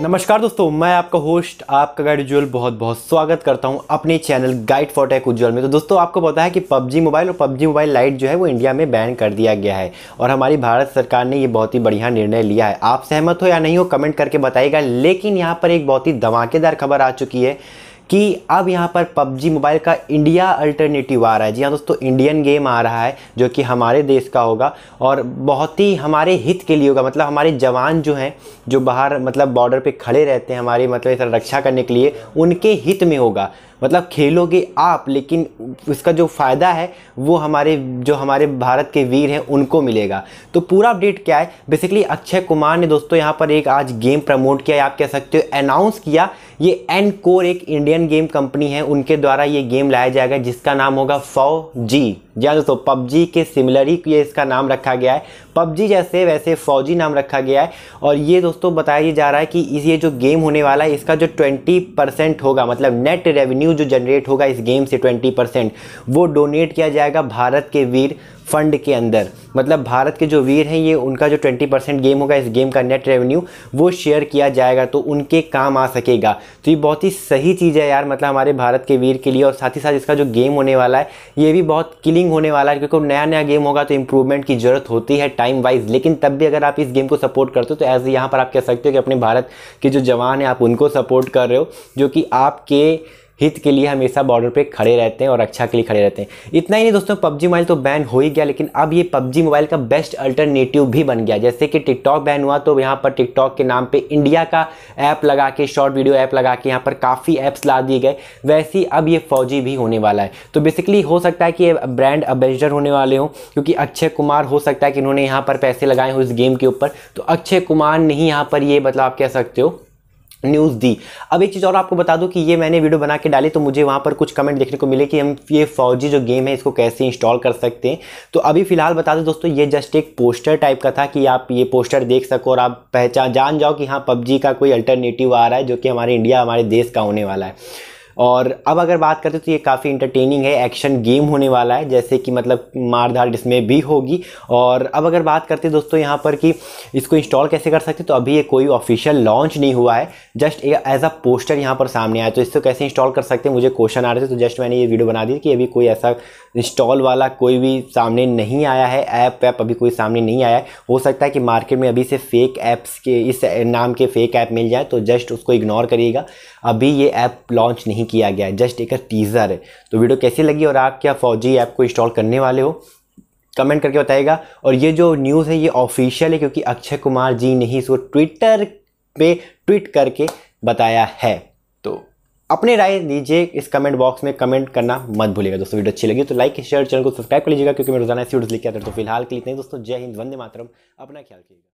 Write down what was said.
नमस्कार दोस्तों मैं आपका होस्ट आपका गाइड उज्ज्वल बहुत बहुत स्वागत करता हूं अपने channel guide for tech Ujjwal में तो दोस्तों आपको पता है कि पबजी मोबाइल और पबजी मोबाइल लाइट जो है वो इंडिया में बैन कर दिया गया है और हमारी भारत सरकार ने ये बहुत ही बढ़िया निर्णय लिया है आप सहमत हो या नहीं हो कमेंट करके बताइएगा लेकिन यहाँ पर एक बहुत ही धमाकेदार खबर आ चुकी है कि अब यहाँ पर पबजी मोबाइल का इंडिया अल्टरनेटिव आ रहा है जी हाँ दोस्तों इंडियन गेम आ रहा है जो कि हमारे देश का होगा और बहुत ही हमारे हित के लिए होगा मतलब हमारे जवान जो हैं जो बाहर मतलब बॉर्डर पे खड़े रहते हैं हमारी मतलब इस रक्षा करने के लिए उनके हित में होगा मतलब खेलोगे आप लेकिन उसका जो फ़ायदा है वो हमारे जो हमारे भारत के वीर हैं उनको मिलेगा तो पूरा अपडेट क्या है बेसिकली अक्षय कुमार ने दोस्तों यहाँ पर एक आज गेम प्रमोट किया आप कह सकते हो अनाउंस किया ये एन कोर एक इंडियन गेम कंपनी है उनके द्वारा ये गेम लाया जाएगा जिसका नाम होगा फौजी जी हाँ दोस्तों पबजी के सिमिलरी ये इसका नाम रखा गया है पबजी जैसे वैसे फौजी नाम रखा गया है और ये दोस्तों बताया जा रहा है कि ये जो गेम होने वाला है इसका जो 20 परसेंट होगा मतलब नेट रेवेन्यू रेवेन्यू जो जनरेट होगा इस गेम से ट्वेंटी परसेंट वो डोनेट किया जाएगा भारत के वीर फंड के अंदर मतलब भारत के जो वीर हैं ये उनका जो 20 परसेंट गेम होगा इस गेम का नेट रेवेन्यू वो शेयर किया जाएगा तो उनके काम आ सकेगा तो ये बहुत ही सही चीज़ है यार मतलब हमारे भारत के वीर के लिए और साथ ही साथ इसका जो गेम होने वाला है ये भी बहुत किलिंग होने वाला है क्योंकि नया नया गेम होगा तो इंप्रूवमेंट की ज़रूरत होती है टाइम वाइज लेकिन तब भी अगर आप इस गेम को सपोर्ट करते हो तो एज यहाँ पर आप कह सकते हो कि अपने भारत के जो जवान हैं आप उनको सपोर्ट कर रहे हो जो कि आपके हित के लिए हमेशा बॉर्डर पे खड़े रहते हैं और रक्षा के लिए खड़े रहते हैं इतना ही नहीं दोस्तों पबजी मोबाइल तो बैन हो ही गया लेकिन अब ये पबजी मोबाइल का बेस्ट अल्टरनेटिव भी बन गया जैसे कि टिकटॉक बैन हुआ तो यहाँ पर टिकटॉक के नाम पर इंडिया का ऐप लगा के शॉर्ट वीडियो ऐप लगा के यहाँ पर काफ़ी ऐप्स ला दिए गए वैसे ही अब ये फौजी भी होने वाला है तो बेसिकली हो सकता है कि ये ब्रांड एम्बेसडर होने वाले हों क्योंकि अक्षय कुमार हो सकता है कि इन्होंने यहाँ पर पैसे लगाए हों इस गेम के ऊपर तो अक्षय कुमार नहीं यहाँ पर ये मतलब आप कह सकते हो न्यूज़ दी अब एक चीज़ और आपको बता दूं कि ये मैंने वीडियो बना के डाली तो मुझे वहाँ पर कुछ कमेंट देखने को मिले कि हम ये फौजी जो गेम है इसको कैसे इंस्टॉल कर सकते हैं तो अभी फ़िलहाल बता दूं दोस्तों ये जस्ट एक पोस्टर टाइप का था कि आप ये पोस्टर देख सको और आप पहचान जान जाओ कि हाँ पबजी का कोई अल्टरनेटिव आ रहा है जो कि हमारे इंडिया हमारे देश का होने वाला है और अब अगर बात करते तो ये काफ़ी इंटरटेनिंग है एक्शन गेम होने वाला है जैसे कि मतलब मार धाड़ इसमें भी होगी और अब अगर बात करते दोस्तों यहाँ पर कि इसको इंस्टॉल कैसे कर सकते तो अभी ये कोई ऑफिशियल लॉन्च नहीं हुआ है जस्ट एज अ पोस्टर यहाँ पर सामने आया तो इसको कैसे इंस्टॉल कर सकते हैं मुझे क्वेश्चन आ रहे थे तो जस्ट मैंने ये वीडियो बना दी कि अभी कोई ऐसा इंस्टॉल वाला कोई भी सामने नहीं आया है ऐप वैप अभी कोई सामने नहीं आया है हो सकता है कि मार्केट में अभी से फेक ऐप्स के इस नाम के फेक ऐप मिल जाए तो जस्ट उसको इग्नोर करिएगा अभी ये ऐप लॉन्च नहीं किया गया है जस्ट एक टीज़र है तो वीडियो कैसी लगी और आप क्या फौजी ऐप को इंस्टॉल करने वाले हो कमेंट करके बताएगा और ये जो न्यूज़ है ये ऑफिशियल है क्योंकि अक्षय कुमार जी ने ही इसको ट्विटर पे ट्वीट करके बताया है अपनी राय दीजिए इस कमेंट बॉक्स में कमेंट करना मत भूलिएगा दोस्तों वीडियो अच्छी लगी तो लाइक शेयर चैनल को सब्सक्राइब कर लीजिएगा क्योंकि मैं रोजाना ऐसी वीडियो लिखा था तो फिलहाल के लिए दोस्तों जय हिंद वंदे मातरम अपना ख्याल कीजिएगा